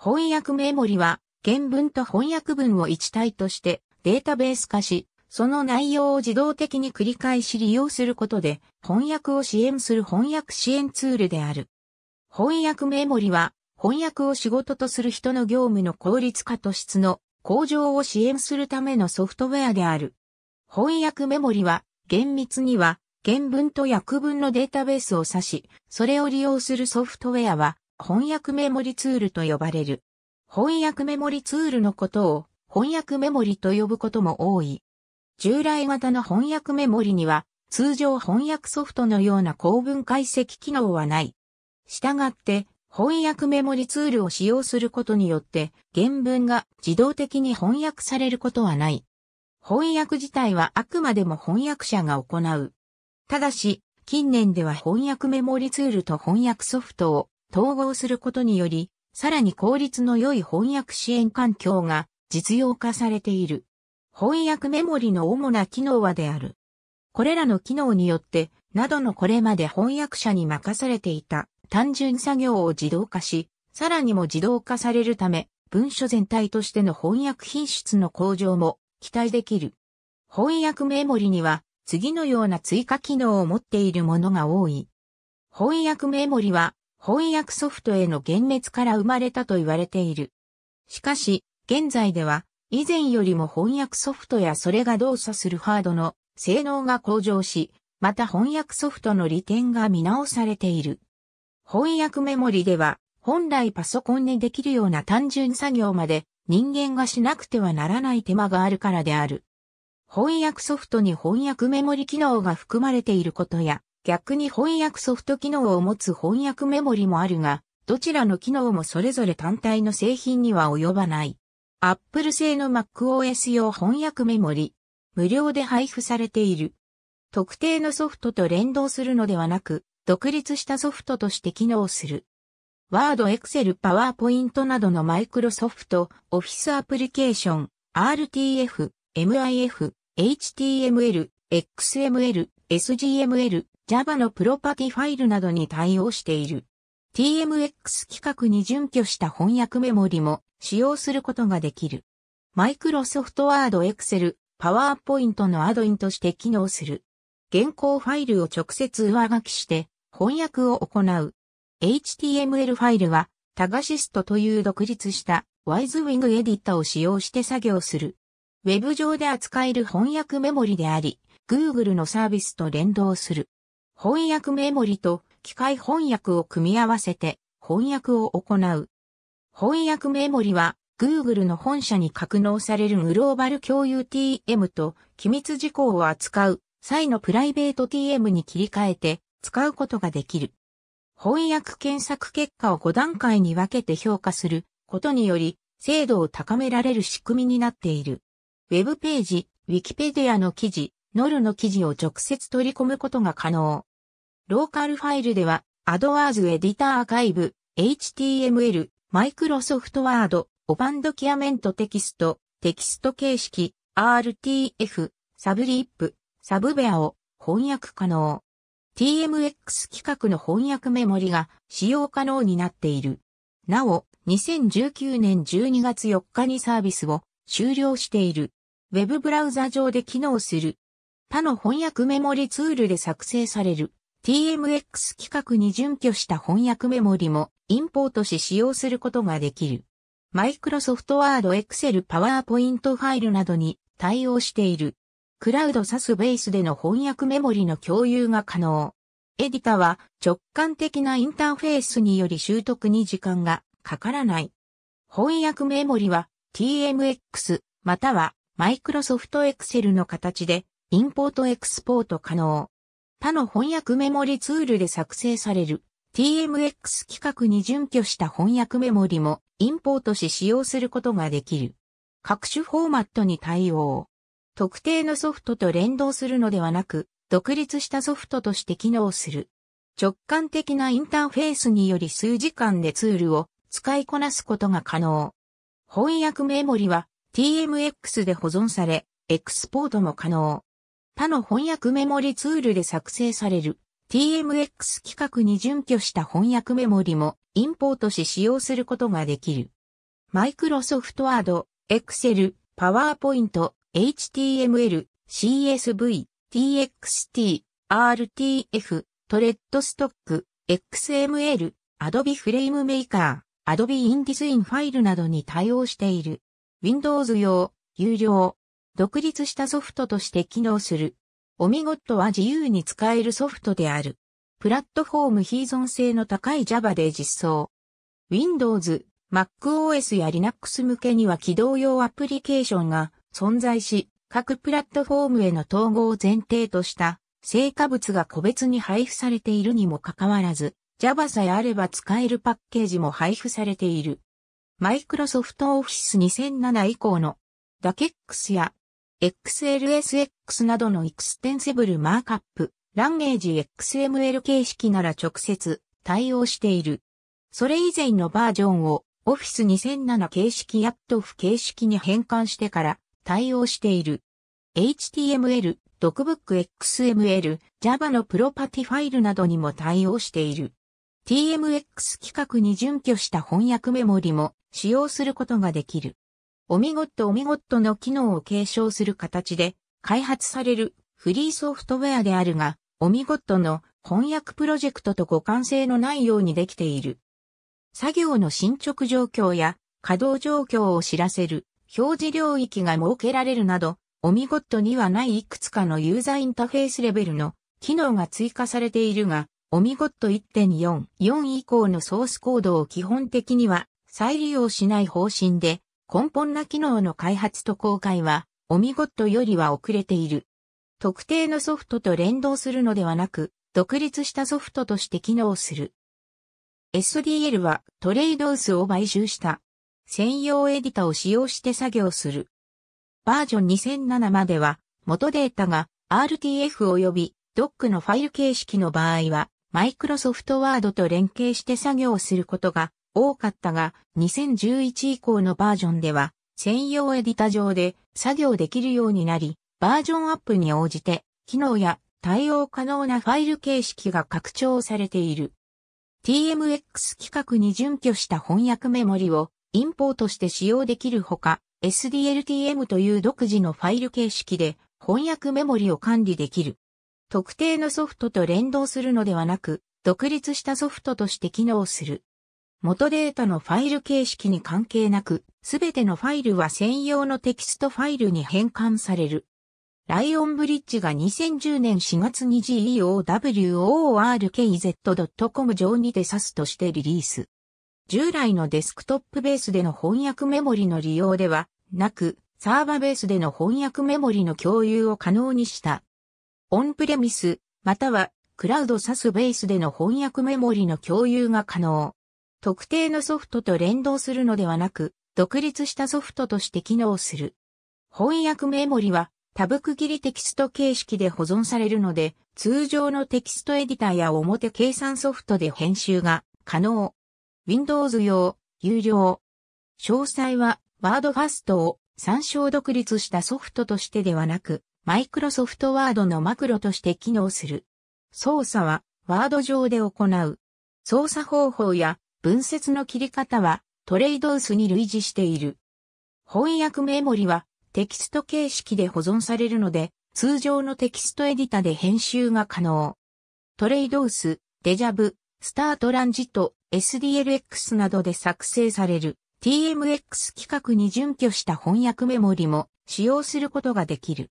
翻訳メモリは、原文と翻訳文を一体としてデータベース化し、その内容を自動的に繰り返し利用することで、翻訳を支援する翻訳支援ツールである。翻訳メモリは、翻訳を仕事とする人の業務の効率化と質の向上を支援するためのソフトウェアである。翻訳メモリは、厳密には、原文と訳文のデータベースを指し、それを利用するソフトウェアは、翻訳メモリツールと呼ばれる。翻訳メモリツールのことを翻訳メモリと呼ぶことも多い。従来型の翻訳メモリには通常翻訳ソフトのような構文解析機能はない。従って翻訳メモリツールを使用することによって原文が自動的に翻訳されることはない。翻訳自体はあくまでも翻訳者が行う。ただし、近年では翻訳メモリツールと翻訳ソフトを統合することにより、さらに効率の良い翻訳支援環境が実用化されている。翻訳メモリの主な機能はである。これらの機能によって、などのこれまで翻訳者に任されていた単純作業を自動化し、さらにも自動化されるため、文書全体としての翻訳品質の向上も期待できる。翻訳メモリには次のような追加機能を持っているものが多い。翻訳メモリは翻訳ソフトへの幻滅から生まれたと言われている。しかし、現在では、以前よりも翻訳ソフトやそれが動作するハードの性能が向上し、また翻訳ソフトの利点が見直されている。翻訳メモリでは、本来パソコンにできるような単純作業まで人間がしなくてはならない手間があるからである。翻訳ソフトに翻訳メモリ機能が含まれていることや、逆に翻訳ソフト機能を持つ翻訳メモリもあるが、どちらの機能もそれぞれ単体の製品には及ばない。Apple 製の MacOS 用翻訳メモリ。無料で配布されている。特定のソフトと連動するのではなく、独立したソフトとして機能する。Word、Excel、PowerPoint などの Microsoft、Office アプリケーション、RTF、MIF、HTML、XML、SGML、Java のプロパティファイルなどに対応している。TMX 規格に準拠した翻訳メモリも使用することができる。Microsoft Word Excel、PowerPoint のアドインとして機能する。現行ファイルを直接上書きして翻訳を行う。HTML ファイルはタガシストという独立したワイズウィングエディタを使用して作業する。ウェブ上で扱える翻訳メモリであり、Google のサービスと連動する。翻訳メモリと機械翻訳を組み合わせて翻訳を行う。翻訳メモリは Google の本社に格納されるグローバル共有 TM と機密事項を扱う際のプライベート TM に切り替えて使うことができる。翻訳検索結果を5段階に分けて評価することにより精度を高められる仕組みになっている。ウェブページ、ウィキペディアの記事、ノルの記事を直接取り込むことが可能。ローカルファイルでは、AdWords エディターアーカイブ、HTML、Microsoft Word、オバンドキアメントテキスト、テキスト形式、RTF、サブリップ、サブベアを翻訳可能。TMX 規格の翻訳メモリが使用可能になっている。なお、2019年12月4日にサービスを終了している。ウェブブラウザ上で機能する。他の翻訳メモリツールで作成される。TMX 規格に準拠した翻訳メモリもインポートし使用することができる。マイクロソフトワード、エクセル、パワーポイントファイルなどに対応している。クラウドサスベースでの翻訳メモリの共有が可能。エディタは直感的なインターフェースにより習得に時間がかからない。翻訳メモリは TMX または Microsoft Excel の形でインポートエクスポート可能。他の翻訳メモリツールで作成される TMX 規格に準拠した翻訳メモリもインポートし使用することができる。各種フォーマットに対応。特定のソフトと連動するのではなく、独立したソフトとして機能する。直感的なインターフェースにより数時間でツールを使いこなすことが可能。翻訳メモリは TMX で保存され、エクスポートも可能。他の翻訳メモリツールで作成される TMX 規格に準拠した翻訳メモリもインポートし使用することができる。マイクロソフトワード、Excel、PowerPoint、HTML、CSV、TXT、RTF、トレッドストック、XML、Adobe Frame Maker、Adobe InDesign ファイルなどに対応している。Windows 用、有料、独立したソフトとして機能する。オミゴットは自由に使えるソフトである。プラットフォーム非依存性の高い Java で実装。Windows、MacOS や Linux 向けには起動用アプリケーションが存在し、各プラットフォームへの統合を前提とした成果物が個別に配布されているにもかかわらず、Java さえあれば使えるパッケージも配布されている。Microsoft Office 2007以降の DACX や XLSX などのエクステンセブルマーカップ、ランゲージ XML 形式なら直接対応している。それ以前のバージョンを Office 2007形式や TOF 形式に変換してから対応している。HTML、DocBook XML、Java のプロパティファイルなどにも対応している。TMX 規格に準拠した翻訳メモリも使用することができる。オミゴットオミゴットの機能を継承する形で開発されるフリーソフトウェアであるが、オミゴットの翻訳プロジェクトと互換性のないようにできている。作業の進捗状況や稼働状況を知らせる表示領域が設けられるなど、オミゴットにはないいくつかのユーザーインターフェースレベルの機能が追加されているが、オミゴット1.4、4以降のソースコードを基本的には再利用しない方針で、根本な機能の開発と公開は、オミゴットよりは遅れている。特定のソフトと連動するのではなく、独立したソフトとして機能する。SDL はトレイドースを買収した専用エディタを使用して作業する。バージョン2007までは元データが RTF 及び DOC のファイル形式の場合は Microsoft Word と連携して作業することが多かったが、2011以降のバージョンでは、専用エディタ上で作業できるようになり、バージョンアップに応じて、機能や対応可能なファイル形式が拡張されている。TMX 規格に準拠した翻訳メモリをインポートして使用できるほか、SDLTM という独自のファイル形式で翻訳メモリを管理できる。特定のソフトと連動するのではなく、独立したソフトとして機能する。元データのファイル形式に関係なく、すべてのファイルは専用のテキストファイルに変換される。ライオンブリッジが2010年4月に geoworkz.com 上にてサスとしてリリース。従来のデスクトップベースでの翻訳メモリの利用ではなく、サーバベースでの翻訳メモリの共有を可能にした。オンプレミス、またはクラウドサスベースでの翻訳メモリの共有が可能。特定のソフトと連動するのではなく、独立したソフトとして機能する。翻訳メモリは、タブ区切りテキスト形式で保存されるので、通常のテキストエディターや表計算ソフトで編集が可能。Windows 用、有料。詳細は、Word ファストを参照独立したソフトとしてではなく、Microsoft w ワードのマクロとして機能する。操作は、Word 上で行う。操作方法や文節の切り方はトレイドウスに類似している。翻訳メモリはテキスト形式で保存されるので、通常のテキストエディタで編集が可能。トレイドウス、デジャブ、スタートランジット、SDLX などで作成される TMX 規格に準拠した翻訳メモリも使用することができる。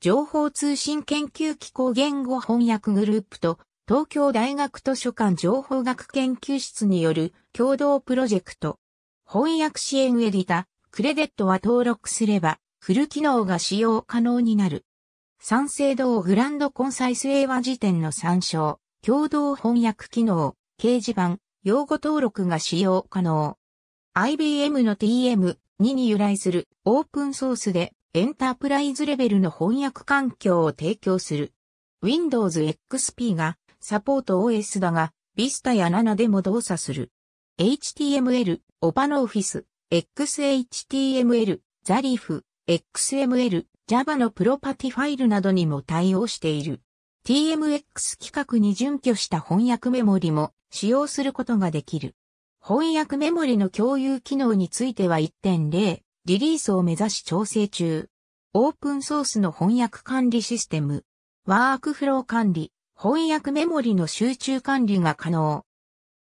情報通信研究機構言語翻訳グループと東京大学図書館情報学研究室による共同プロジェクト。翻訳支援エディタ、クレデットは登録すれば、フル機能が使用可能になる。三省堂グランドコンサイス英和辞典の参照、共同翻訳機能、掲示板、用語登録が使用可能。IBM の TM2 に由来するオープンソースでエンタープライズレベルの翻訳環境を提供する。Windows XP がサポート OS だが、Vista や NANA でも動作する。HTML、オパ f オフィス、XHTML、ザリフ、XML、Java のプロパティファイルなどにも対応している。TMX 規格に準拠した翻訳メモリも使用することができる。翻訳メモリの共有機能については1.0リリースを目指し調整中。オープンソースの翻訳管理システム、ワークフロー管理、翻訳メモリの集中管理が可能。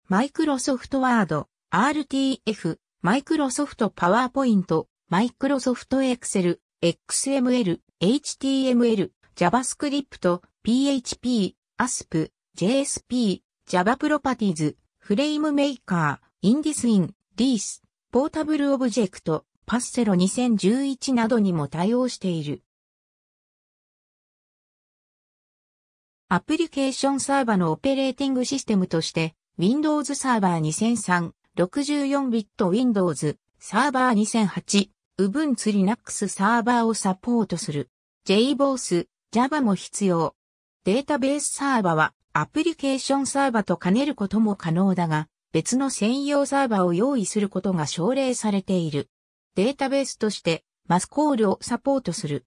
マイクロソフトワード、RTF、マイクロソフトパワーポイント、マイクロソフトエクセル、XML、HTML、JavaScript、PHP、ASP、JSP、Java プロパティズ、フレームメーカー、インディスイン、リース、ポータブルオブジェクト、パッセロ2011などにも対応している。アプリケーションサーバのオペレーティングシステムとして、Windows サーバー2003、64 b i t Windows サーバー2008、Ubuntu Linux サーバーをサポートする。JBoss、Java も必要。データベースサーバは、アプリケーションサーバと兼ねることも可能だが、別の専用サーバを用意することが奨励されている。データベースとして、マスコールをサポートする。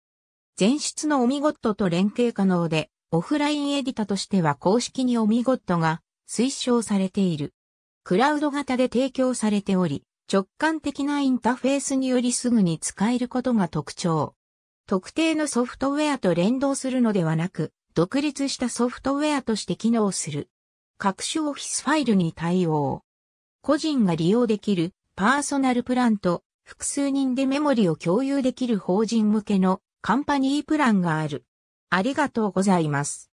前出のオミゴットと連携可能で、オフラインエディタとしては公式にオミゴットが推奨されている。クラウド型で提供されており、直感的なインターフェースによりすぐに使えることが特徴。特定のソフトウェアと連動するのではなく、独立したソフトウェアとして機能する。各種オフィスファイルに対応。個人が利用できるパーソナルプランと複数人でメモリを共有できる法人向けのカンパニープランがある。ありがとうございます。